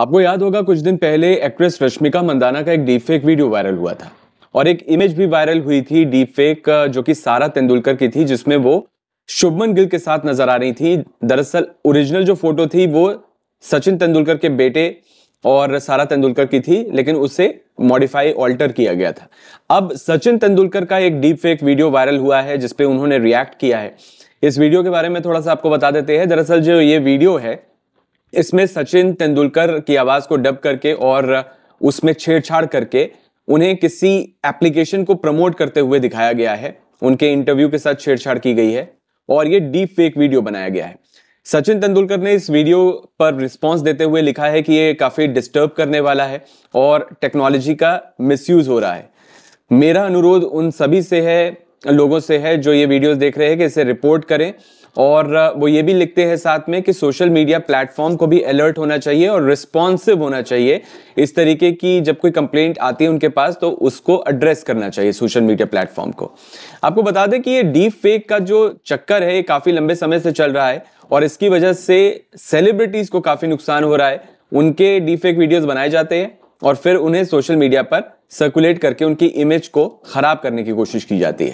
आपको याद होगा कुछ दिन पहले एक्ट्रेस रश्मिका मंदाना का एक डीप फेक वीडियो वायरल हुआ था और एक इमेज भी वायरल हुई थी डीप फेक जो कि सारा तेंदुलकर की थी जिसमें वो शुभमन गिल के साथ नजर आ रही थी दरअसल ओरिजिनल जो फोटो थी वो सचिन तेंदुलकर के बेटे और सारा तेंदुलकर की थी लेकिन उसे मॉडिफाई ऑल्टर किया गया था अब सचिन तेंदुलकर का एक डीप फेक वीडियो वायरल हुआ है जिसपे उन्होंने रिएक्ट किया है इस वीडियो के बारे में थोड़ा सा आपको बता देते हैं दरअसल जो ये वीडियो है इसमें सचिन तेंदुलकर की आवाज़ को डब करके और उसमें छेड़छाड़ करके उन्हें किसी एप्लीकेशन को प्रमोट करते हुए दिखाया गया है उनके इंटरव्यू के साथ छेड़छाड़ की गई है और ये डीप फेक वीडियो बनाया गया है सचिन तेंदुलकर ने इस वीडियो पर रिस्पांस देते हुए लिखा है कि ये काफ़ी डिस्टर्ब करने वाला है और टेक्नोलॉजी का मिसयूज़ हो रहा है मेरा अनुरोध उन सभी से है लोगों से है जो ये वीडियोस देख रहे हैं कि इसे रिपोर्ट करें और वो ये भी लिखते हैं साथ में कि सोशल मीडिया प्लेटफॉर्म को भी अलर्ट होना चाहिए और रिस्पॉन्सिव होना चाहिए इस तरीके की जब कोई कंप्लेंट आती है उनके पास तो उसको एड्रेस करना चाहिए सोशल मीडिया प्लेटफॉर्म को आपको बता दें कि ये डीप फेक का जो चक्कर है ये काफ़ी लंबे समय से चल रहा है और इसकी वजह से सेलिब्रिटीज़ को काफ़ी नुकसान हो रहा है उनके डीप फेक वीडियोज़ बनाए जाते हैं और फिर उन्हें सोशल मीडिया पर सर्कुलेट करके उनकी इमेज को ख़राब करने की कोशिश की जाती है